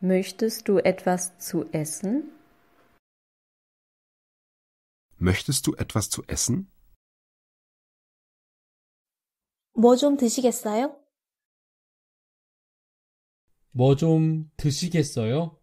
Möchtest du etwas zu essen? Möchtest du etwas zu essen? 뭐 드시겠어요? 뭐 드시겠어요?